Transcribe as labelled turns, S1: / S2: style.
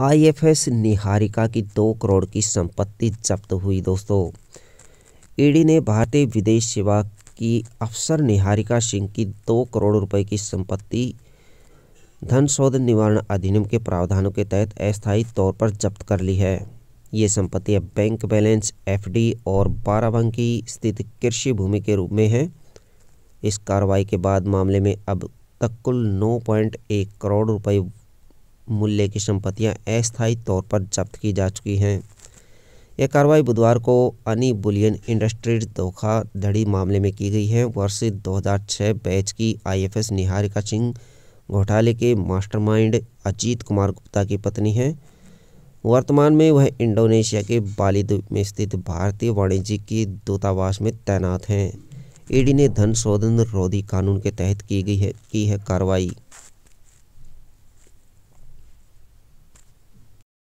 S1: IFS Niharika की दो करोड़ की संपत्ति जब्त हुई दोस्तों ईडी ने भारतीय विदेश सेवा की अफसर निहारिका सिंह की दो करोड़ रुपए की संपत्ति धन शोधन निवारण अधिनियम के प्रावधानों के तहत अस्थायी तौर पर जब्त कर ली है ये संपत्ति अब बैंक बैलेंस एफडी और बाराबंकी स्थित कृषि भूमि के रूप में है इस कार्रवाई के बाद मामले में अब तक कुल 9.1 करोड़ रुपए मूल्य की संपत्तियां अस्थायी तौर पर जब्त की जा चुकी हैं यह कार्रवाई बुधवार को अनी बुलियन इंडस्ट्रीज धोखाधड़ी मामले में की गई है वर्ष 2006 बैच की आईएफएस निहारिका सिंह घोटाले के मास्टरमाइंड अजीत कुमार गुप्ता की पत्नी है वर्तमान में वह इंडोनेशिया के बाली द्वीप में स्थित भारतीय वाणिज्यिक दूतावास में तैनात हैं ईडी ने धन शोधन रोधी कानून के तहत की गई है की है कार्रवाई